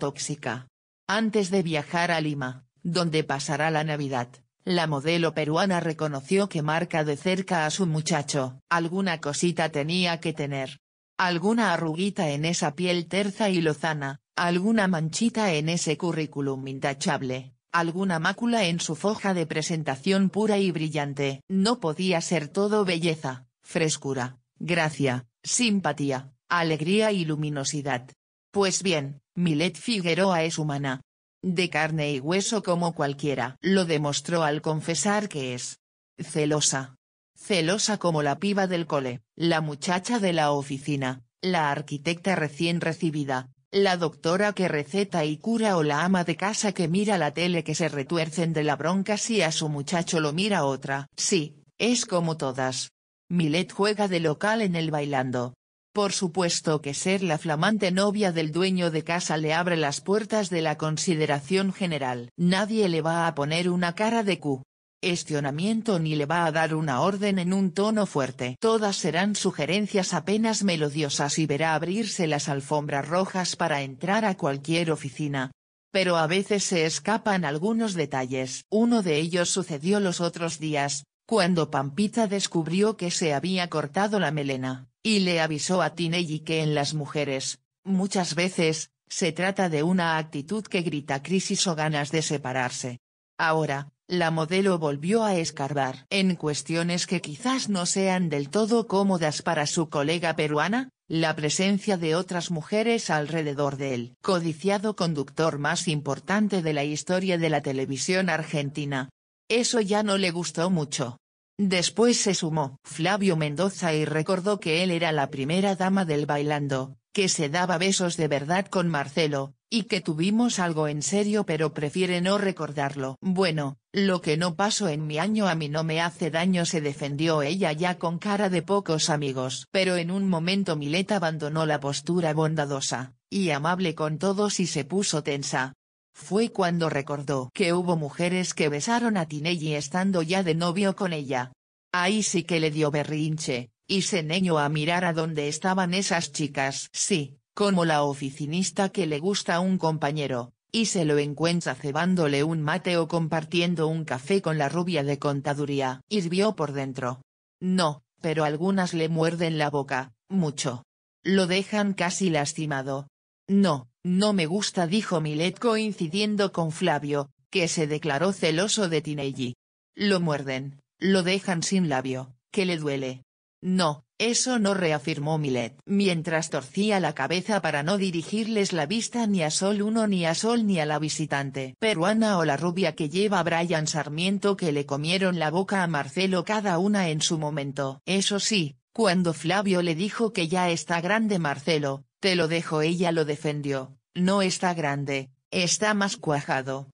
tóxica. Antes de viajar a Lima, donde pasará la Navidad, la modelo peruana reconoció que marca de cerca a su muchacho. Alguna cosita tenía que tener. Alguna arruguita en esa piel terza y lozana, alguna manchita en ese currículum intachable, alguna mácula en su foja de presentación pura y brillante. No podía ser todo belleza, frescura, gracia, simpatía, alegría y luminosidad. Pues bien, Milet Figueroa es humana. De carne y hueso como cualquiera. Lo demostró al confesar que es celosa. Celosa como la piba del cole, la muchacha de la oficina, la arquitecta recién recibida, la doctora que receta y cura o la ama de casa que mira la tele que se retuercen de la bronca si a su muchacho lo mira otra. Sí, es como todas. Milet juega de local en el bailando, por supuesto que ser la flamante novia del dueño de casa le abre las puertas de la consideración general. Nadie le va a poner una cara de cu. Estionamiento ni le va a dar una orden en un tono fuerte. Todas serán sugerencias apenas melodiosas y verá abrirse las alfombras rojas para entrar a cualquier oficina. Pero a veces se escapan algunos detalles. Uno de ellos sucedió los otros días, cuando Pampita descubrió que se había cortado la melena y le avisó a Tinelli que en las mujeres, muchas veces, se trata de una actitud que grita crisis o ganas de separarse. Ahora, la modelo volvió a escarbar en cuestiones que quizás no sean del todo cómodas para su colega peruana, la presencia de otras mujeres alrededor de él. codiciado conductor más importante de la historia de la televisión argentina. Eso ya no le gustó mucho. Después se sumó Flavio Mendoza y recordó que él era la primera dama del bailando, que se daba besos de verdad con Marcelo, y que tuvimos algo en serio pero prefiere no recordarlo. Bueno, lo que no pasó en mi año a mí no me hace daño se defendió ella ya con cara de pocos amigos. Pero en un momento Mileta abandonó la postura bondadosa, y amable con todos y se puso tensa fue cuando recordó que hubo mujeres que besaron a Tinelli estando ya de novio con ella. Ahí sí que le dio berrinche, y se neñó a mirar a dónde estaban esas chicas. Sí, como la oficinista que le gusta a un compañero, y se lo encuentra cebándole un mate o compartiendo un café con la rubia de contaduría. Hirvió por dentro. No, pero algunas le muerden la boca, mucho. Lo dejan casi lastimado. No, no me gusta dijo Milet coincidiendo con Flavio, que se declaró celoso de Tinelli. Lo muerden, lo dejan sin labio, que le duele. No, eso no reafirmó Milet, mientras torcía la cabeza para no dirigirles la vista ni a Sol uno ni a Sol ni a la visitante peruana o la rubia que lleva Brian Sarmiento que le comieron la boca a Marcelo cada una en su momento. Eso sí, cuando Flavio le dijo que ya está grande Marcelo, te lo dejo, ella lo defendió, no está grande, está más cuajado.